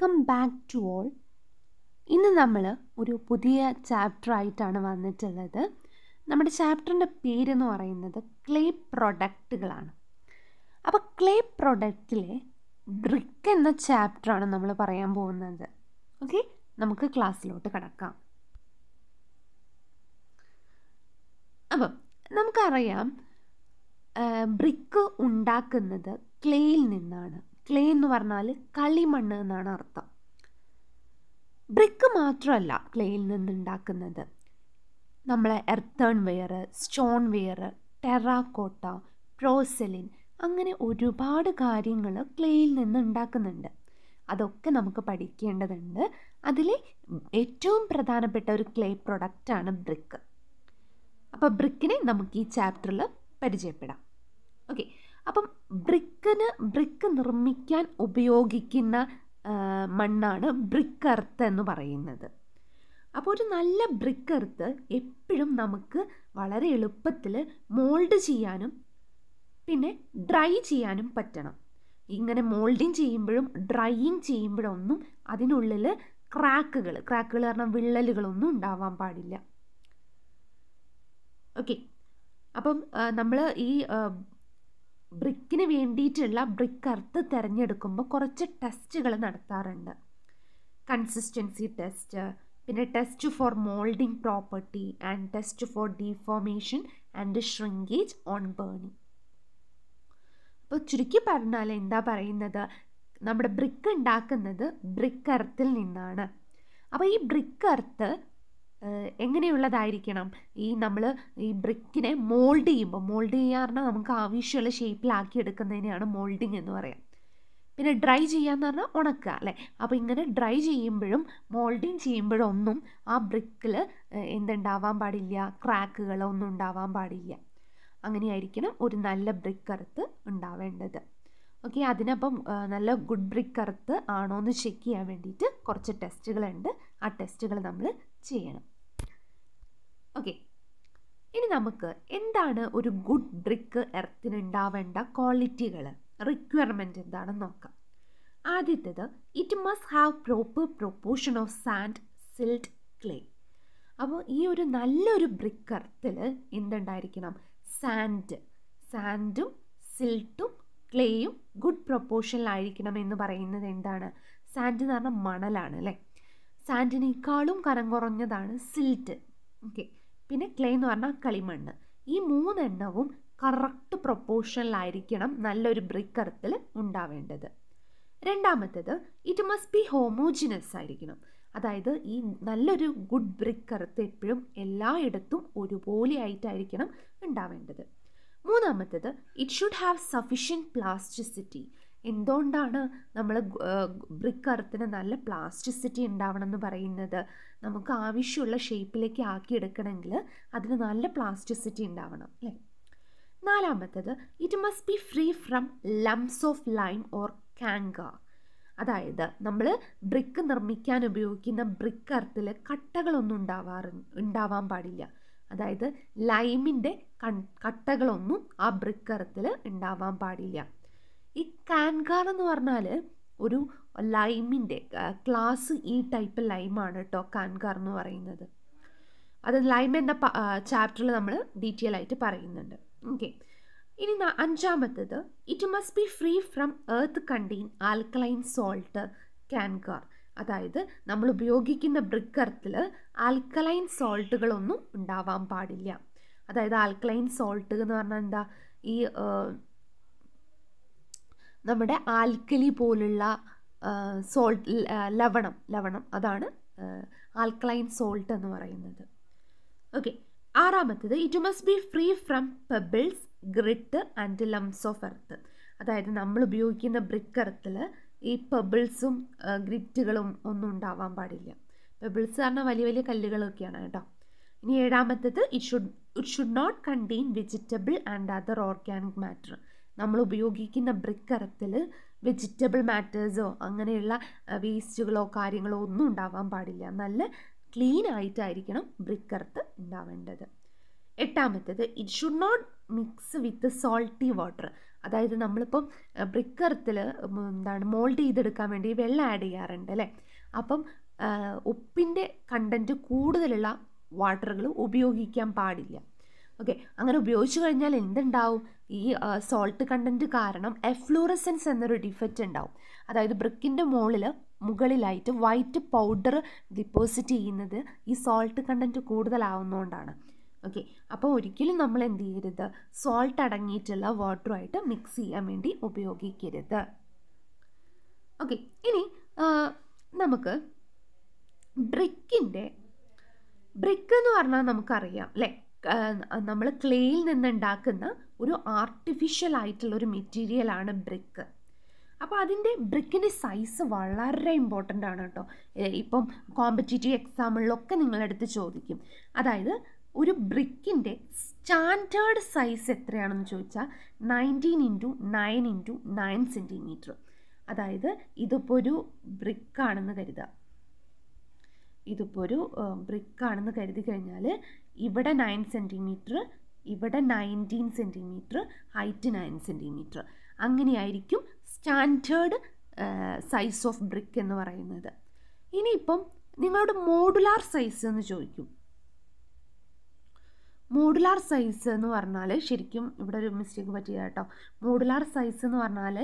welcome back to all ഇന്ന് നമ്മൾ ഒരു പുതിയ ചാപ്റ്റർ ആയിട്ടാണ് വന്നിട്ടുള്ളത് നമ്മുടെ ചാപ്റ്ററിൻ്റെ പേരെന്ന് പറയുന്നത് ക്ലേ പ്രൊഡക്റ്റുകളാണ് അപ്പോൾ ക്ലേ പ്രൊഡക്റ്റിലെ ബ്രിക്ക് എന്ന ചാപ്റ്ററാണ് നമ്മൾ പറയാൻ പോകുന്നത് ഓക്കെ നമുക്ക് ക്ലാസ്സിലോട്ട് കിടക്കാം അപ്പം നമുക്കറിയാം ബ്രിക്ക് ഉണ്ടാക്കുന്നത് ക്ലേയിൽ നിന്നാണ് ക്ലേ എന്ന് പറഞ്ഞാൽ കളിമണ്ണ് എന്നാണ് അർത്ഥം ബ്രിക്ക് മാത്രമല്ല ക്ലേയിൽ നിന്നുണ്ടാക്കുന്നത് നമ്മളെ earthenware stoneware terracotta porcelain അങ്ങനെ ഒരുപാട് കാര്യങ്ങൾ ക്ലേയിൽ നിന്ന് അതൊക്കെ നമുക്ക് പഠിക്കേണ്ടതുണ്ട് അതിലെ ഏറ്റവും പ്രധാനപ്പെട്ട ഒരു ക്ലേ പ്രൊഡക്റ്റാണ് ബ്രിക്ക് അപ്പോൾ ബ്രിക്കിനെ നമുക്ക് ഈ ചാപ്റ്ററിൽ പരിചയപ്പെടാം ഓക്കെ അപ്പം ബ്രിക്കിന് ബ്രിക്ക് നിർമ്മിക്കാൻ ഉപയോഗിക്കുന്ന മണ്ണാണ് ബ്രിക്ക് എർത്ത് എന്ന് പറയുന്നത് അപ്പോൾ ഒരു നല്ല ബ്രിക്ക് എർത്ത് എപ്പോഴും നമുക്ക് വളരെ എളുപ്പത്തിൽ മോൾഡ് ചെയ്യാനും പിന്നെ ഡ്രൈ ചെയ്യാനും പറ്റണം ഇങ്ങനെ മോൾഡിങ് ചെയ്യുമ്പോഴും ഡ്രൈയിങ് ചെയ്യുമ്പോഴൊന്നും അതിനുള്ളിൽ ക്രാക്കുകൾ ക്രാക്കുകൾ കാരണം വിള്ളലുകളൊന്നും ഉണ്ടാവാൻ പാടില്ല ഓക്കെ അപ്പം നമ്മൾ ഈ ബ്രിക്കിന് വേണ്ടിയിട്ടുള്ള ബ്രിക്ക് അർത്ത് തിരഞ്ഞെടുക്കുമ്പോൾ കുറച്ച് ടെസ്റ്റുകൾ നടത്താറുണ്ട് കൺസിസ്റ്റൻസി ടെസ്റ്റ് പിന്നെ test for moulding property and test for deformation and shrinkage on burning അപ്പോൾ ചുരുക്കി പറഞ്ഞാൽ എന്താ പറയുന്നത് നമ്മുടെ ബ്രിക്ക് ഉണ്ടാക്കുന്നത് ബ്രിക്ക് അർത്തിൽ നിന്നാണ് അപ്പോൾ ഈ ബ്രിക്ക് അർത്ത് എങ്ങനെയുള്ളതായിരിക്കണം ഈ നമ്മൾ ഈ ബ്രിക്കിനെ മോൾഡ് ചെയ്യുമ്പോൾ മോൾഡ് ചെയ്യുക പറഞ്ഞാൽ നമുക്ക് ആവശ്യമുള്ള ഷേപ്പിലാക്കി എടുക്കുന്നതിനെയാണ് മോൾഡിങ് എന്ന് പറയാം പിന്നെ ഡ്രൈ ചെയ്യാന്ന് പറഞ്ഞാൽ ഉണക്കുക അല്ലേ അപ്പോൾ ഇങ്ങനെ ഡ്രൈ ചെയ്യുമ്പോഴും മോൾഡിങ് ചെയ്യുമ്പോഴും ഒന്നും ആ ബ്രിക്കിൽ എന്തുണ്ടാവാൻ പാടില്ല ക്രാക്കുകളൊന്നും ഉണ്ടാവാൻ പാടില്ല അങ്ങനെയായിരിക്കണം ഒരു നല്ല ബ്രിക്ക് ഉണ്ടാവേണ്ടത് ഓക്കെ അതിനപ്പം നല്ല ഗുഡ് ബ്രിക്ക് ആണോ എന്ന് ചെക്ക് ചെയ്യാൻ വേണ്ടിയിട്ട് കുറച്ച് ടെസ്റ്റുകളുണ്ട് ആ ടെസ്റ്റുകൾ നമ്മൾ ചെയ്യണം ഓക്കെ ഇനി നമുക്ക് എന്താണ് ഒരു ഗുഡ് ഡ്രിക്ക് ഉണ്ടാവേണ്ട ക്വാളിറ്റികൾ റിക്വയർമെൻറ്റ് എന്താണെന്ന് നോക്കാം ആദ്യത്തേത് it must have proper proportion of sand silt clay അപ്പോൾ ഈ ഒരു നല്ലൊരു ബ്രിക്ക് എർത്തിൽ എന്തുണ്ടായിരിക്കണം സാൻഡ് സാൻഡും സിൽട്ടും ക്ലേയും ഗുഡ് പ്രൊപ്പോർഷനിലായിരിക്കണം എന്ന് പറയുന്നത് എന്താണ് സാൻഡ് എന്ന് പറഞ്ഞാൽ മണലാണ് അല്ലേ സാൻഡിനേക്കാളും കനം കുറഞ്ഞതാണ് സിൽറ്റ് ഓക്കെ പിന്നെ ക്ലേ എന്ന് പറഞ്ഞാൽ കളിമണ്ണ് ഈ മൂന്നെണ്ണവും കറക്റ്റ് പ്രൊപ്പോർഷനിലായിരിക്കണം നല്ലൊരു ബ്രിക്കറത്തിൽ ഉണ്ടാവേണ്ടത് രണ്ടാമത്തേത് ഇറ്റ് മസ്റ്റ് ബി ഹോമോജിനസ് ആയിരിക്കണം അതായത് ഈ നല്ലൊരു ഗുഡ് ബ്രിക്കറത്ത് എപ്പോഴും എല്ലായിടത്തും ഒരുപോലെ ആയിട്ടായിരിക്കണം ഉണ്ടാവേണ്ടത് മൂന്നാമത്തേത് it should have sufficient plasticity എന്തുകൊണ്ടാണ് നമ്മൾ ബ്രിക്ക് അർത്തിന് നല്ല പ്ലാസ്റ്റിസിറ്റി ഉണ്ടാവണം എന്ന് പറയുന്നത് നമുക്ക് ആവശ്യമുള്ള ഷേപ്പിലേക്ക് ആക്കിയെടുക്കണമെങ്കിൽ അതിന് നല്ല പ്ലാസ്റ്റിസിറ്റി ഉണ്ടാവണം അല്ലേ നാലാമത്തത് it must be free from lumps of lime or kankar അതായത് നമ്മൾ ബ്രിക്ക് നിർമ്മിക്കാൻ ഉപയോഗിക്കുന്ന ബ്രിക്ക് അർത്തിൽ കട്ടകളൊന്നും ഉണ്ടാവാറ് ഉണ്ടാവാൻ പാടില്ല അതായത് ലൈമിൻ്റെ കട്ടകളൊന്നും ആ ബ്രിക്ക് അർത്തിൽ ഉണ്ടാവാൻ പാടില്ല ഈ കാൻകാർ എന്ന് പറഞ്ഞാൽ ഒരു ലൈമിൻ്റെ ക്ലാസ് ഈ ടൈപ്പ് ലൈമാണ് കേട്ടോ കാൻകാർ എന്ന് പറയുന്നത് അത് ലൈം എന്ന ചാപ്റ്ററിൽ നമ്മൾ ഡീറ്റെയിൽ ആയിട്ട് പറയുന്നുണ്ട് ഓക്കെ ഇനി അഞ്ചാമത്തേത് it must be free from earth contain alkaline salt kankar അതായത് നമ്മൾ ഉപയോഗിക്കുന്ന ബ്രിക്കർത്തിൽ ആൽക്കലൈൻ സോൾട്ടുകളൊന്നും ഉണ്ടാവാൻ പാടില്ല അതായത് ആൽക്കലൈൻ സോൾട്ട് എന്ന് പറഞ്ഞാൽ എന്താ ഈ നമ്മുടെ ആൽക്കലി പോലുള്ള സോൾട്ട് ലവണം ലവണം അതാണ് ആൽക്കലൈൻ സോൾട്ട് എന്ന് പറയുന്നത് ഓക്കെ ആറാമത്തത് it must be free from pebbles grit and lumps of earth അതായത് നമ്മൾ ഉപയോഗിക്കുന്ന ബ്രിക്ക് എർത്തിൽ ഈ പെബിൾസും ഗ്രിറ്റുകളും ഒന്നും ഉണ്ടാവാൻ പാടില്ല പെബിൾസ് പറഞ്ഞാൽ വലിയ വലിയ കല്ലുകളൊക്കെയാണ് കേട്ടോ ഇനി ഏഴാമത്തത് it should it should not contain vegetable and other organic matter നമ്മൾ ഉപയോഗിക്കുന്ന ബ്രിക്കറത്തിൽ വെജിറ്റബിൾ മാറ്റേഴ്സോ അങ്ങനെയുള്ള വേസ്റ്റുകളോ കാര്യങ്ങളോ ഒന്നും ഉണ്ടാവാൻ പാടില്ല നല്ല ക്ലീൻ ആയിട്ടായിരിക്കണം ബ്രിക്കർത്ത് ഉണ്ടാവേണ്ടത് എട്ടാമത്തേത് it should not mix with salty water അതായത് നമ്മളിപ്പം ബ്രിക്കർത്തിൽ എന്താണ് മോൾഡ് ചെയ്തെടുക്കാൻ വേണ്ടി വെള്ളം ആഡ് ചെയ്യാറുണ്ട് അല്ലേ അപ്പം ഉപ്പിൻ്റെ കണ്ടൻറ്റ് കൂടുതലുള്ള വാട്ടറുകൾ ഉപയോഗിക്കാൻ പാടില്ല ഓക്കെ അങ്ങനെ ഉപയോഗിച്ചു കഴിഞ്ഞാൽ എന്തുണ്ടാവും ഈ സോൾട്ട് കണ്ടൻറ്റ് കാരണം എഫ്ലൂറസെൻസ് എന്നൊരു ഡിഫക്റ്റ് ഉണ്ടാവും അതായത് ബ്രിക്കിൻ്റെ മുകളിൽ മുകളിലായിട്ട് വൈറ്റ് പൗഡർ ഡിപ്പോസിറ്റ് ചെയ്യുന്നത് ഈ സോൾട്ട് കണ്ടൻറ്റ് കൂടുതലാവുന്നതുകൊണ്ടാണ് ഓക്കെ അപ്പോൾ ഒരിക്കലും നമ്മൾ എന്ത് ചെയ്യരുത് സോൾട്ട് അടങ്ങിയിട്ടുള്ള വാട്ടറുമായിട്ട് മിക്സ് ചെയ്യാൻ വേണ്ടി ഉപയോഗിക്കരുത് ഓക്കെ ഇനി നമുക്ക് ബ്രിക്കിൻ്റെ ബ്രിക്ക് എന്ന് പറഞ്ഞാൽ നമുക്കറിയാം അല്ലേ നമ്മൾ ക്ലേയിൽ നിന്നുണ്ടാക്കുന്ന ഒരു ആർട്ടിഫിഷ്യൽ ആയിട്ടുള്ള ഒരു മെറ്റീരിയലാണ് ബ്രിക്ക് അപ്പോൾ അതിൻ്റെ ബ്രിക്കിൻ്റെ സൈസ് വളരെ ഇമ്പോർട്ടൻ്റ് ആണ് കേട്ടോ ഇപ്പം കോമ്പറ്റേറ്റീവ് എക്സാമിലൊക്കെ നിങ്ങളെടുത്ത് ചോദിക്കും അതായത് ഒരു ബ്രിക്കിൻ്റെ സ്റ്റാൻഡേർഡ് സൈസ് എത്രയാണെന്ന് ചോദിച്ചാൽ nineteen into nine into nine centimetre അതായത് ഇതിപ്പോൾ ഒരു ബ്രിക്കാണെന്ന് കരുതുക ഇതിപ്പോൾ ഒരു ബ്രിക്കാണെന്ന് കരുതി കഴിഞ്ഞാൽ ഇവിടെ നയൻ സെൻറ്റിമീറ്റർ ഇവിടെ nineteen centimetre height nine centimetre അങ്ങനെയായിരിക്കും സ്റ്റാൻഡേർഡ് സൈസ് ഓഫ് ബ്രിക്ക് എന്ന് പറയുന്നത് ഇനിയിപ്പം നിങ്ങളോട് മോഡുലാർ സൈസ് എന്ന് ചോദിക്കും മോഡുലാർ സൈസ് എന്ന് പറഞ്ഞാൽ ശരിക്കും ഇവിടെ ഒരു മിസ്റ്റേക്ക് പറ്റിയ കേട്ടോ മോഡുലാർ സൈസ് എന്ന് പറഞ്ഞാൽ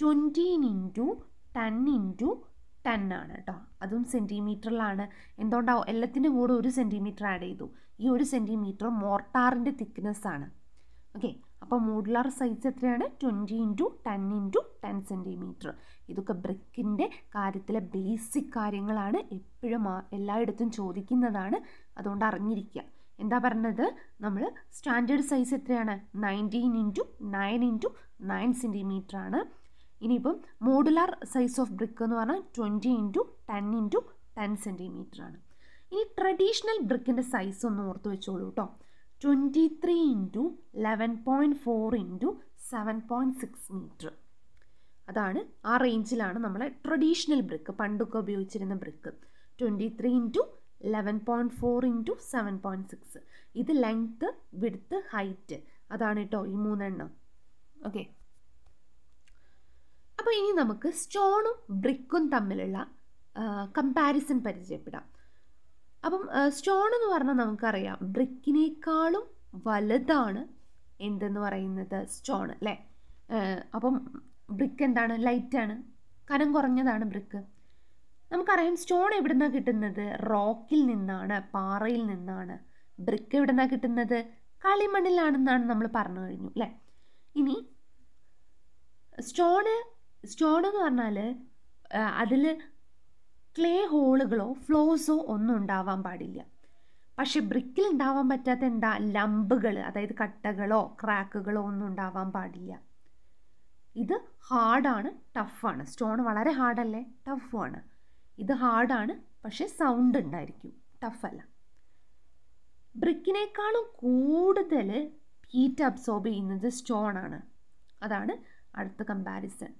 twenty into ten into ten ആണ് കേട്ടോ അതും സെൻറ്റിമീറ്ററിലാണ് എന്തുകൊണ്ടാവും എല്ലാത്തിൻ്റെ കൂടെ ഒരു സെൻറ്റിമീറ്റർ ആഡ് ചെയ്തു ഈ ഒരു സെൻറ്റിമീറ്റർ മോർട്ടാറിൻ്റെ തിക്നെസ്സാണ് ഓക്കെ അപ്പോൾ മോഡുലാർ സൈസ് എത്രയാണ് twenty into ten into ten centimetre ഇതൊക്കെ ബ്രിക്കിൻ്റെ കാര്യത്തിലെ ബേസിക് കാര്യങ്ങളാണ് എപ്പോഴും എല്ലായിടത്തും ചോദിക്കുന്നതാണ് അതുകൊണ്ട് അറിഞ്ഞിരിക്കുക എന്താ പറഞ്ഞത് നമ്മൾ സ്റ്റാൻഡേർഡ് സൈസ് എത്രയാണ് nineteen into nine into nine centimetre ആണ് ഇനിയിപ്പം മോഡുലാർ സൈസ് ഓഫ് ബ്രിക്ക് എന്ന് പറഞ്ഞാൽ twenty into ten into ten centimetre ആണ് ഇനി ട്രഡീഷണൽ ബ്രിക്കിൻ്റെ സൈസ് ഒന്ന് ഓർത്ത് വെച്ചോളൂ കേട്ടോ twenty three into eleven point four into seven point six metre അതാണ് ആ റേഞ്ചിലാണ് നമ്മളെ ട്രഡീഷണൽ ബ്രിക്ക് പണ്ടൊക്കെ ഉപയോഗിച്ചിരുന്ന brick twenty three into eleven point four into seven point six ഇത് ലെങ്ത്ത് വിടുത്ത് ഹൈറ്റ് അതാണ് കേട്ടോ ഈ മൂന്നെണ്ണം ഓക്കെ അപ്പോൾ ഇനി നമുക്ക് സ്റ്റോണും ബ്രിക്കും തമ്മിലുള്ള കമ്പാരിസൺ പരിചയപ്പെടാം അപ്പം സ്റ്റോൺ എന്ന് പറഞ്ഞാൽ നമുക്കറിയാം ബ്രിക്കിനേക്കാളും വലുതാണ് എന്തെന്ന് പറയുന്നത് സ്റ്റോൺ അല്ലേ അപ്പം ബ്രിക്ക് എന്താണ് ലൈറ്റാണ് കനം കുറഞ്ഞതാണ് ബ്രിക്ക് നമുക്കറിയാം സ്റ്റോൺ എവിടെ നിന്നാണ് കിട്ടുന്നത് റോക്കിൽ നിന്നാണ് പാറയിൽ നിന്നാണ് ബ്രിക്ക് എവിടെ നിന്നാണ് കിട്ടുന്നത് കളിമണ്ണിലാണെന്നാണ് നമ്മൾ പറഞ്ഞു കഴിഞ്ഞു അല്ലേ ഇനി സ്റ്റോണ് സ്റ്റോൺ എന്ന് പറഞ്ഞാൽ അതിൽ ക്ലേ ഹോളുകളോ ഫ്ലോസോ ഒന്നും ഉണ്ടാവാൻ പാടില്ല പക്ഷെ ബ്രിക്കിൽ ഉണ്ടാവാൻ പറ്റാത്ത എന്താ ലംബുകൾ അതായത് കട്ടകളോ ക്രാക്കുകളോ ഒന്നും ഉണ്ടാവാൻ പാടില്ല ഇത് ഹാർഡാണ് ടഫാണ് സ്റ്റോൺ വളരെ ഹാർഡല്ലേ ടഫാണ് ഇത് ഹാർഡാണ് പക്ഷെ സൗണ്ട് ഉണ്ടായിരിക്കും ടഫല്ല ബ്രിക്കിനേക്കാളും കൂടുതൽ ഹീറ്റ് അബ്സോർബ് ചെയ്യുന്നത് സ്റ്റോൺ ആണ് അതാണ് അടുത്ത കമ്പാരിസൺ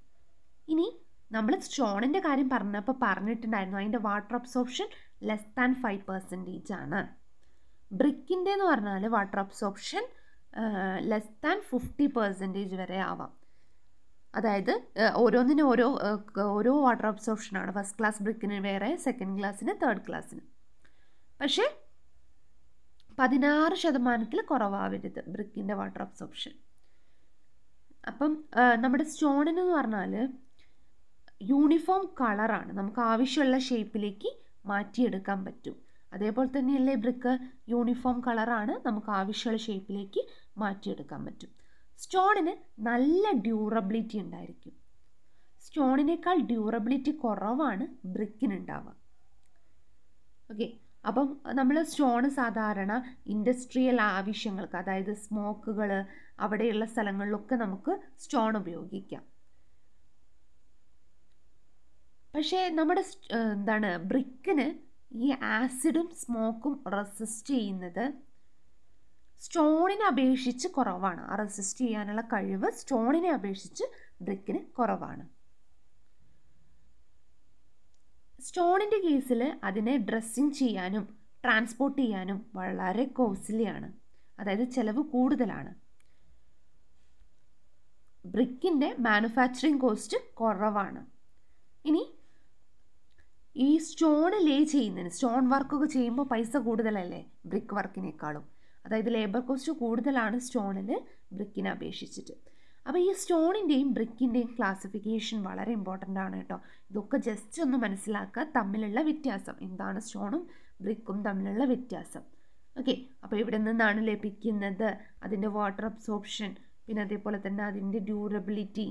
ഇനി നമ്മൾ സ്റ്റോണിൻ്റെ കാര്യം പറഞ്ഞപ്പോൾ പറഞ്ഞിട്ടുണ്ടായിരുന്നു അതിൻ്റെ water absorption less than five percentage ആണ് ബ്രിക്കിൻ്റെ എന്ന് പറഞ്ഞാൽ water absorption less than fifty percentage വരെ ആവാം അതായത് ഓരോന്നിനും ഓരോ ഓരോ വാട്ടർ അബ്സോർപ്ഷനാണ് ഫസ്റ്റ് ക്ലാസ് ബ്രിക്കിന് വേറെ സെക്കൻഡ് ക്ലാസ്സിന് തേർഡ് ക്ലാസ്സിന് പക്ഷേ പതിനാറ് ശതമാനത്തിൽ കുറവാവരുത് ബ്രിക്കിൻ്റെ വാട്ടർ അബ്സോർപ്ഷൻ അപ്പം നമ്മുടെ സ്റ്റോണിനെന്ന് പറഞ്ഞാൽ യൂണിഫോം കളറാണ് നമുക്ക് ആവശ്യമുള്ള ഷേപ്പിലേക്ക് മാറ്റിയെടുക്കാൻ പറ്റും അതേപോലെ തന്നെയല്ലേ ബ്രിക്ക് യൂണിഫോം കളറാണ് നമുക്ക് ആവശ്യമുള്ള ഷേപ്പിലേക്ക് മാറ്റിയെടുക്കാൻ പറ്റും സ്റ്റോണിന് നല്ല ഡ്യൂറബിലിറ്റി ഉണ്ടായിരിക്കും സ്റ്റോണിനേക്കാൾ ഡ്യൂറബിലിറ്റി കുറവാണ് ബ്രിക്കിനുണ്ടാവുക ഓക്കെ അപ്പം നമ്മൾ സ്റ്റോണ് സാധാരണ ഇൻഡസ്ട്രിയൽ ആവശ്യങ്ങൾക്ക് അതായത് സ്മോക്കുകൾ അവിടെയുള്ള സ്ഥലങ്ങളിലൊക്കെ നമുക്ക് സ്റ്റോൺ ഉപയോഗിക്കാം പക്ഷേ നമ്മുടെ എന്താണ് ബ്രിക്കിന് ഈ ആസിഡും സ്മോക്കും റെസിസ്റ്റ് ചെയ്യുന്നത് സ്റ്റോണിനെ അപേക്ഷിച്ച് കുറവാണ് ആ റെസിസ്റ്റ് ചെയ്യാനുള്ള കഴിവ് സ്റ്റോണിനെ അപേക്ഷിച്ച് ബ്രിക്കിന് കുറവാണ് സ്റ്റോണിൻ്റെ കേസിൽ അതിനെ ഡ്രസ്സിങ് ചെയ്യാനും ട്രാൻസ്പോർട്ട് ചെയ്യാനും വളരെ കോസ്റ്റ്ലിയാണ് അതായത് ചിലവ് കൂടുതലാണ് ബ്രിക്കിൻ്റെ മാനുഫാക്ചറിങ് കോസ്റ്റ് കുറവാണ് ഇനി ഈ സ്റ്റോൺ ലേ ചെയ്യുന്നതിന് സ്റ്റോൺ വർക്കൊക്കെ ചെയ്യുമ്പോൾ പൈസ കൂടുതലല്ലേ ബ്രിക്ക് വർക്കിനേക്കാളും അതായത് ലേബർ കോസ്റ്റ് കൂടുതലാണ് സ്റ്റോണിന് ബ്രിക്കിനെ അപേക്ഷിച്ചിട്ട് അപ്പോൾ ഈ സ്റ്റോണിൻ്റെയും ബ്രിക്കിൻ്റെയും ക്ലാസിഫിക്കേഷൻ വളരെ ഇമ്പോർട്ടൻ്റ് ആണ് കേട്ടോ ഇതൊക്കെ ജസ്റ്റ് ഒന്ന് മനസ്സിലാക്കുക തമ്മിലുള്ള വ്യത്യാസം എന്താണ് സ്റ്റോണും ബ്രിക്കും തമ്മിലുള്ള വ്യത്യാസം ഓക്കെ അപ്പോൾ ഇവിടെ നിന്നാണ് ലഭിക്കുന്നത് അതിൻ്റെ വാട്ടർ അബ്സോർപ്ഷൻ പിന്നെ അതേപോലെ തന്നെ അതിൻ്റെ ഡ്യൂറബിലിറ്റി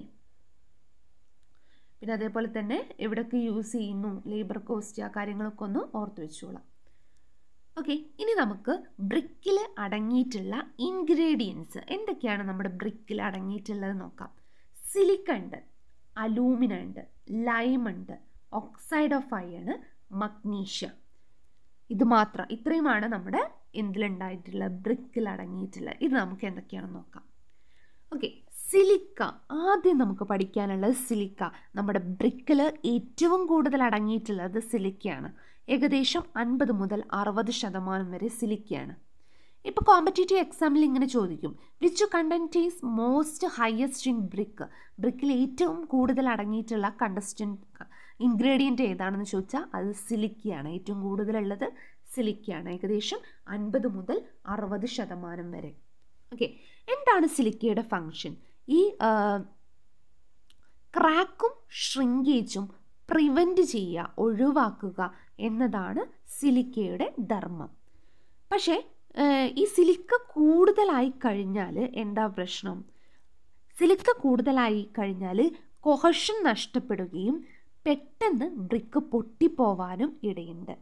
പിന്നെ അതേപോലെ തന്നെ എവിടെയൊക്കെ യൂസ് ചെയ്യുന്നു ലേബർ കോസ്റ്റ് ആ കാര്യങ്ങളൊക്കെ ഒന്ന് ഓർത്ത് വെച്ചോളാം ഓക്കെ ഇനി നമുക്ക് ബ്രിക്കിൽ അടങ്ങിയിട്ടുള്ള ഇൻഗ്രീഡിയൻസ് എന്തൊക്കെയാണ് നമ്മുടെ ബ്രിക്കിൽ അടങ്ങിയിട്ടുള്ളത് നോക്കാം സിലിക്ക ഉണ്ട് അലൂമിന ഉണ്ട് ലൈമുണ്ട് ഓക്സൈഡ് ഓഫ് അയണ് മഗ്നീഷ്യം ഇത് മാത്രം ഇത്രയുമാണ് നമ്മുടെ എന്തിലുണ്ടായിട്ടുള്ള ബ്രിക്കിൽ അടങ്ങിയിട്ടുള്ളത് ഇത് നമുക്ക് എന്തൊക്കെയാണെന്ന് നോക്കാം ഓക്കെ സിലിക്ക ആദ്യം നമുക്ക് പഠിക്കാനുള്ളത് സിലിക്ക നമ്മുടെ ബ്രിക്കിൽ ഏറ്റവും കൂടുതൽ അടങ്ങിയിട്ടുള്ളത് സിലിക്കയാണ് ഏകദേശം അൻപത് മുതൽ അറുപത് ശതമാനം വരെ സിലിക്കയാണ് ഇപ്പോൾ കോമ്പറ്റേറ്റീവ് എക്സാമിൽ ഇങ്ങനെ ചോദിക്കും which content is most highest in brick ബ്രിക്കിൽ ഏറ്റവും കൂടുതൽ അടങ്ങിയിട്ടുള്ള കണ്ടസ്റ്റൻ ഇൻഗ്രീഡിയൻ്റ് ഏതാണെന്ന് ചോദിച്ചാൽ അത് സിലിക്കയാണ് ഏറ്റവും കൂടുതലുള്ളത് സിലിക്കയാണ് ഏകദേശം അൻപത് മുതൽ അറുപത് ശതമാനം വരെ ഓക്കെ എന്താണ് സിലിക്കയുടെ ഫങ്ഷൻ ഈ ക്രാക്കും ഷ്രിങ്കേജും പ്രിവെൻറ്റ് ചെയ്യുക ഒഴിവാക്കുക എന്നതാണ് സിലിക്കയുടെ ധർമ്മം പക്ഷേ ഈ സിലിക്ക കൂടുതലായി കഴിഞ്ഞാൽ എന്താ പ്രശ്നം സിലിക്ക കൂടുതലായി കഴിഞ്ഞാൽ കൊഹഷൻ നഷ്ടപ്പെടുകയും പെട്ടെന്ന് ബ്രിക്ക് പൊട്ടിപ്പോവാനും ഇടയുണ്ട്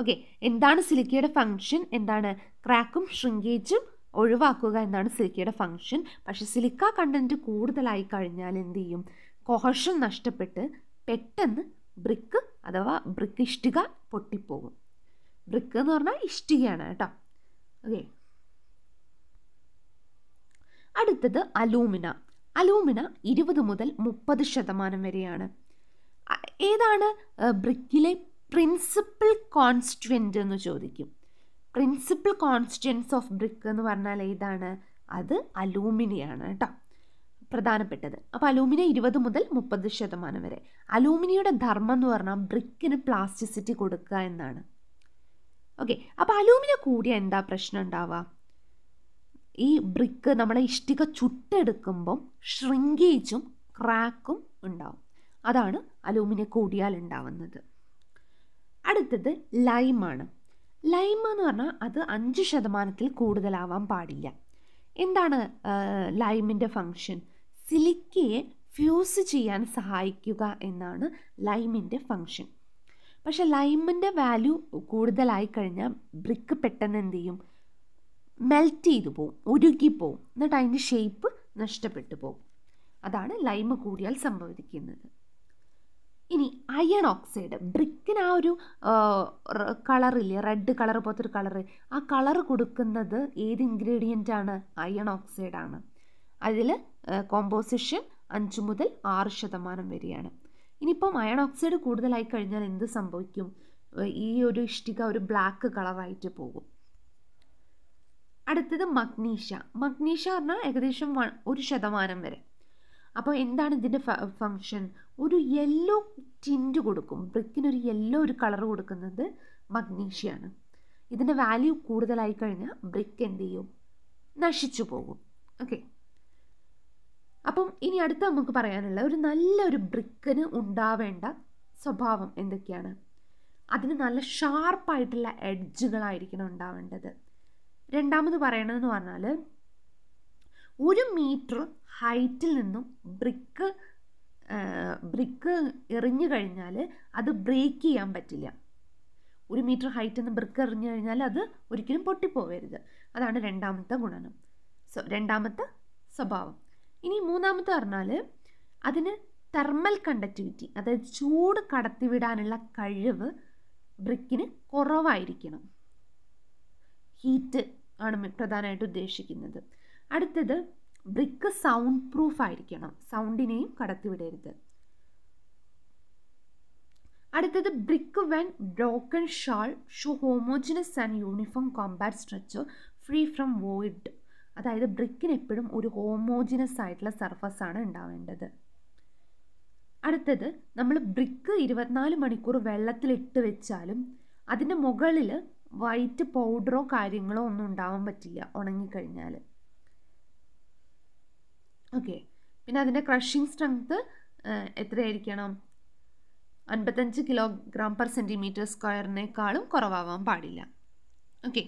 ഓക്കെ എന്താണ് സിലിക്കയുടെ ഫങ്ഷൻ എന്താണ് ക്രാക്കും ഷ്രിങ്കേജും ഒഴിവാക്കുക എന്നാണ് സിലിക്കയുടെ ഫങ്ഷൻ പക്ഷേ സിലിക്ക കണ്ടൻറ്റ് കൂടുതലായി കഴിഞ്ഞാൽ എന്ത് ചെയ്യും കോഹഷൻ നഷ്ടപ്പെട്ട് പെട്ടെന്ന് ബ്രിക്ക് അഥവാ ബ്രിക്ക് ഇഷ്ടിക പൊട്ടിപ്പോകും ബ്രിക്ക് എന്ന് പറഞ്ഞാൽ ഇഷ്ടികയാണ് കേട്ടോ ഓക്കെ അടുത്തത് അലൂമിന അലൂമിന ഇരുപത് മുതൽ മുപ്പത് ശതമാനം വരെയാണ് ഏതാണ് ബ്രിക്കിലെ പ്രിൻസിപ്പൽ കോൺസ്റ്റുവൻ്റ് എന്ന് ചോദിക്കും പ്രിൻസിപ്പിൾ കോൺസ്റ്റൻസ് ഓഫ് ബ്രിക്ക് എന്ന് പറഞ്ഞാൽ ഏതാണ് അത് അലൂമിനിയാണ് കേട്ടോ പ്രധാനപ്പെട്ടത് അപ്പോൾ അലൂമിനിയ ഇരുപത് മുതൽ മുപ്പത് ശതമാനം വരെ അലൂമിനിയുടെ ധർമ്മം എന്ന് പറഞ്ഞാൽ ബ്രിക്കിന് പ്ലാസ്റ്റിസിറ്റി കൊടുക്കുക എന്നാണ് ഓക്കെ അപ്പോൾ അലൂമിനിയ കൂടിയ എന്താ പ്രശ്നം ഉണ്ടാവുക ഈ ബ്രിക്ക് നമ്മളെ ഇഷ്ടിക ചുട്ടെടുക്കുമ്പം ഷ്രിങ്കേജും ക്രാക്കും ഉണ്ടാവും അതാണ് അലൂമിനിയ കൂടിയാൽ ഉണ്ടാവുന്നത് അടുത്തത് ലൈമാണ് ലൈമ എന്ന് പറഞ്ഞാൽ അത് അഞ്ച് ശതമാനത്തിൽ കൂടുതലാവാൻ പാടില്ല എന്താണ് ലൈമിൻ്റെ ഫങ്ഷൻ സിലിക്കയെ ഫ്യൂസ് ചെയ്യാൻ സഹായിക്കുക എന്നാണ് ലൈമിൻ്റെ ഫങ്ഷൻ പക്ഷേ ലൈമിൻ്റെ വാല്യൂ കൂടുതലായി കഴിഞ്ഞാൽ ബ്രിക്ക് പെട്ടെന്ന് എന്ത് ചെയ്യും മെൽറ്റ് ചെയ്തു പോവും ഉരുകിപ്പോവും എന്നിട്ട് അതിൻ്റെ ഷേപ്പ് നഷ്ടപ്പെട്ടു പോവും അതാണ് ലൈമ് കൂടിയാൽ സംഭവിക്കുന്നത് ഇനി അയൺ ഓക്സൈഡ് ബ്രിക്കിന് ആ ഒരു കളറില്ലേ റെഡ് കളർ പോലത്തെ ഒരു കളറ് ആ കളർ കൊടുക്കുന്നത് ഏത് ഇൻഗ്രീഡിയൻ്റ് ആണ് അയൺ ഓക്സൈഡ് ആണ് അതിൽ കോമ്പോസിഷൻ അഞ്ച് മുതൽ ആറ് ശതമാനം വരെയാണ് ഇനിയിപ്പം അയൺ ഓക്സൈഡ് കൂടുതലായി കഴിഞ്ഞാൽ എന്ത് സംഭവിക്കും ഈ ഒരു ഇഷ്ടിക ഒരു ബ്ലാക്ക് കളറായിട്ട് പോകും അടുത്തത് മഗ്നീഷ്യ മഗ്നീഷ്യ പറഞ്ഞാൽ ഏകദേശം ഒരു ശതമാനം വരെ അപ്പോൾ എന്താണ് ഇതിൻ്റെ ഫങ്ഷൻ ഒരു യെല്ലോ ടിൻറ്റ് കൊടുക്കും ബ്രിക്കിനൊരു യെല്ലോ ഒരു കളർ കൊടുക്കുന്നത് മഗ്നീഷ്യമാണ് ഇതിൻ്റെ വാല്യൂ കൂടുതലായി കഴിഞ്ഞാൽ ബ്രിക്ക് എന്ത് ചെയ്യും നശിച്ചു പോകും ഓക്കെ അപ്പം ഇനി അടുത്ത നമുക്ക് പറയാനുള്ള ഒരു നല്ലൊരു ബ്രിക്കിന് ഉണ്ടാവേണ്ട സ്വഭാവം എന്തൊക്കെയാണ് അതിന് നല്ല ഷാർപ്പായിട്ടുള്ള എഡ്ജുകളായിരിക്കണം ഉണ്ടാവേണ്ടത് രണ്ടാമത് പറയണമെന്ന് പറഞ്ഞാൽ ഒരു മീറ്റർ ഹൈറ്റിൽ നിന്നും ബ്രിക്ക് ബ്രിക്ക് എറിഞ്ഞു കഴിഞ്ഞാൽ അത് ബ്രേക്ക് ചെയ്യാൻ പറ്റില്ല ഒരു മീറ്റർ ഹൈറ്റിൽ നിന്ന് ബ്രിക്ക് എറിഞ്ഞു കഴിഞ്ഞാൽ അത് ഒരിക്കലും പൊട്ടിപ്പോകരുത് അതാണ് രണ്ടാമത്തെ ഗുണനം രണ്ടാമത്തെ സ്വഭാവം ഇനി മൂന്നാമത്തെ പറഞ്ഞാൽ അതിന് തെർമൽ കണ്ടക്ടിവിറ്റി അതായത് ചൂട് കടത്തിവിടാനുള്ള കഴിവ് ബ്രിക്കിന് കുറവായിരിക്കണം ഹീറ്റ് ആണ് പ്രധാനമായിട്ട് ഉദ്ദേശിക്കുന്നത് അടുത്തത് ബ്രിക്ക് സൗണ്ട് പ്രൂഫ് ആയിരിക്കണം സൗണ്ടിനെയും കടത്തിവിടരുത് അടുത്തത് brick when broken shall show homogeneous and uniform compact structure free from void അതായത് ബ്രിക്കിന് എപ്പോഴും ഒരു ഹോമോജിനസ് ആയിട്ടുള്ള സർഫസ് ആണ് ഉണ്ടാവേണ്ടത് അടുത്തത് നമ്മൾ ബ്രിക്ക് ഇരുപത്തിനാല് മണിക്കൂർ വെള്ളത്തിലിട്ട് വെച്ചാലും അതിൻ്റെ മുകളിൽ വൈറ്റ് പൗഡറോ കാര്യങ്ങളോ ഒന്നും ഉണ്ടാവാൻ പറ്റില്ല ഉണങ്ങിക്കഴിഞ്ഞാൽ ഓക്കെ പിന്നെ അതിൻ്റെ ക്രഷിംഗ് സ്ട്രെങ്ത്ത് എത്രയായിരിക്കണം അൻപത്തഞ്ച് കിലോഗ്രാം പെർ സെൻറ്റിമീറ്റർ സ്ക്വയറിനേക്കാളും കുറവാവാൻ പാടില്ല ഓക്കെ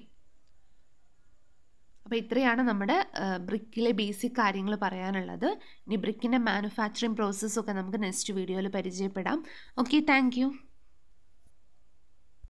അപ്പോൾ ഇത്രയാണ് നമ്മുടെ ബ്രിക്കിലെ ബേസിക് കാര്യങ്ങൾ പറയാനുള്ളത് ഇനി ബ്രിക്കിൻ്റെ മാനുഫാക്ചറിങ് പ്രോസസ്സൊക്കെ നമുക്ക് നെക്സ്റ്റ് വീഡിയോയിൽ പരിചയപ്പെടാം ഓക്കെ താങ്ക്